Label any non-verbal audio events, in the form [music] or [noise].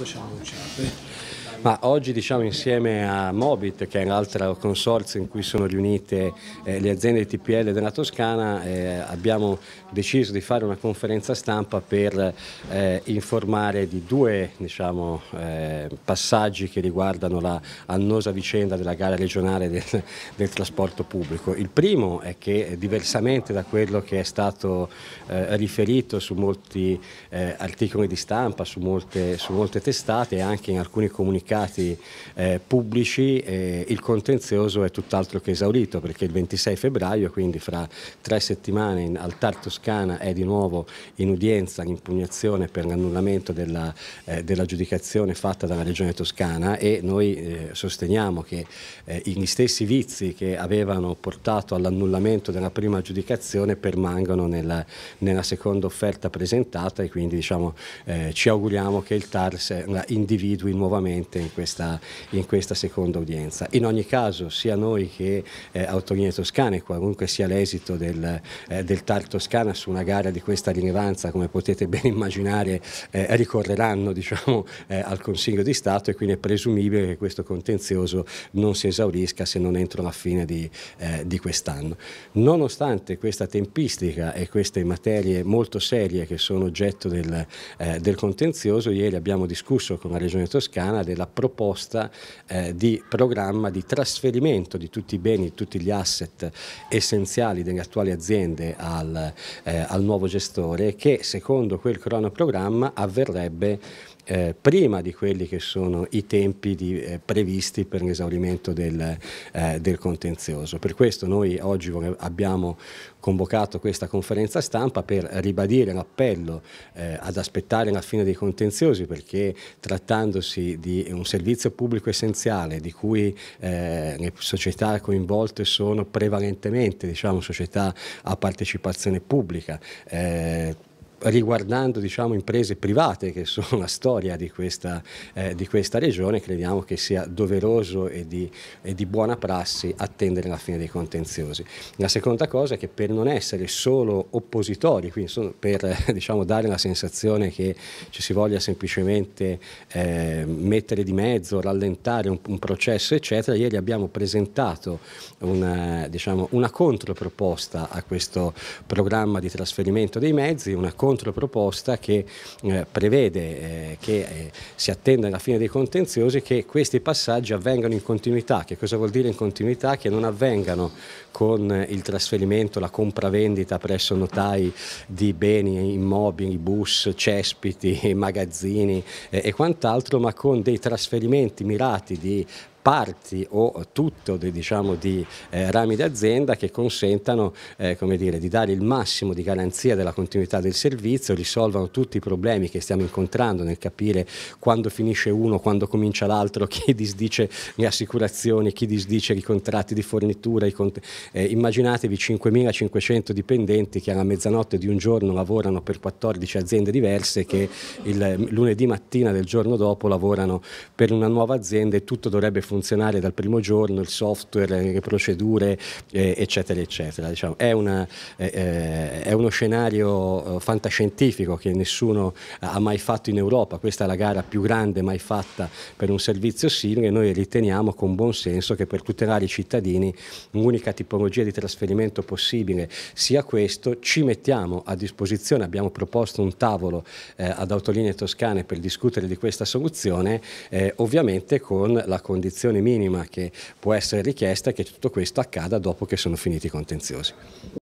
cosa ci hanno annunciato. Ma oggi diciamo insieme a Mobit, che è l'altro consorzio in cui sono riunite eh, le aziende di TPL della Toscana, eh, abbiamo deciso di fare una conferenza stampa per eh, informare di due diciamo, eh, passaggi che riguardano la annosa vicenda della gara regionale del, del, trasporto pubblico. Il primo è che eh, diversamente da quello che è stato eh, riferito su molti articoli di stampa, su molte, su molte testate, testate e anche in alcuni comunicati eh, pubblici eh, il contenzioso è tutt'altro che esaurito perché il 26 febbraio, quindi fra tre settimane in, al TAR Toscana è di nuovo in udienza l'impugnazione per l'annullamento della, eh, dell'aggiudicazione fatta dalla Regione Toscana e noi eh, sosteniamo che eh, gli stessi vizi che avevano portato all'annullamento della prima giudicazione permangono nella, nella seconda offerta presentata e quindi diciamo, eh, ci auguriamo che il TAR eh, individui nuovamente in questa, in questa, seconda udienza. In ogni caso sia noi che eh, Autoline Toscane, qualunque sia l'esito del, eh, del TAR Toscana su una gara di questa rilevanza, come potete ben immaginare, eh, ricorreranno diciamo, al Consiglio di Stato e quindi è presumibile che questo contenzioso non si esaurisca se non entro la fine di, eh, di quest'anno. Nonostante questa tempistica e queste materie molto serie che sono oggetto del, eh, del contenzioso, ieri abbiamo discusso discusso con la Regione Toscana della proposta eh, di programma di trasferimento di tutti i beni, di tutti gli asset essenziali delle attuali aziende al, eh, al nuovo gestore che secondo quel cronoprogramma avverrebbe eh, prima di quelli che sono i tempi di, eh, previsti per l'esaurimento del, eh, del, contenzioso. Per questo noi oggi abbiamo convocato questa conferenza stampa per ribadire l'appello eh, ad aspettare la fine dei contenziosi perché trattandosi di un servizio pubblico essenziale di cui eh, le società coinvolte sono prevalentemente diciamo, società a partecipazione pubblica, eh, riguardando diciamo, imprese private che sono la storia di questa, eh, di questa regione, crediamo che sia doveroso e di, e di, buona prassi attendere la fine dei contenziosi. La seconda cosa è che per non essere solo oppositori, quindi per eh, diciamo, dare la sensazione che ci si voglia semplicemente eh, mettere di mezzo, rallentare un, un, processo, eccetera, ieri abbiamo presentato una, diciamo, una controproposta a questo programma di trasferimento dei mezzi, una controproposta controproposta che eh, prevede eh, che eh, si attenda alla fine dei contenziosi che questi passaggi avvengano in continuità. Che cosa vuol dire in continuità? Che non avvengano con eh, il trasferimento, la compravendita presso notai di beni immobili, bus, cespiti, [laughs] magazzini eh, e quant'altro, ma con dei trasferimenti mirati di parti o tutto di, diciamo, di eh, rami d'azienda che consentano eh, dire, di dare il massimo di garanzia della continuità del servizio, risolvano tutti i problemi che stiamo incontrando nel capire quando finisce uno, quando comincia l'altro, [laughs] chi disdice le assicurazioni, chi disdice i contratti di fornitura. Cont eh, immaginatevi 5.500 dipendenti che alla mezzanotte di un giorno lavorano per 14 aziende diverse che il mm, lunedì mattina del giorno dopo lavorano per una nuova azienda e tutto dovrebbe funzionare funzionare dal primo giorno, il software, le procedure, eh, eccetera, eccetera. Diciamo, è, una, eh, eh è, uno scenario eh, fantascientifico che nessuno ha mai fatto in Europa, questa è la gara più grande mai fatta per un servizio simile noi riteniamo con buon senso che per tutelare i cittadini un'unica tipologia di trasferimento possibile sia questo, ci mettiamo a disposizione, abbiamo proposto un tavolo eh, ad autolinee toscane per discutere di questa soluzione, eh, ovviamente con la condizione condizione minima che può essere richiesta è che tutto questo accada dopo che sono finiti i contenziosi.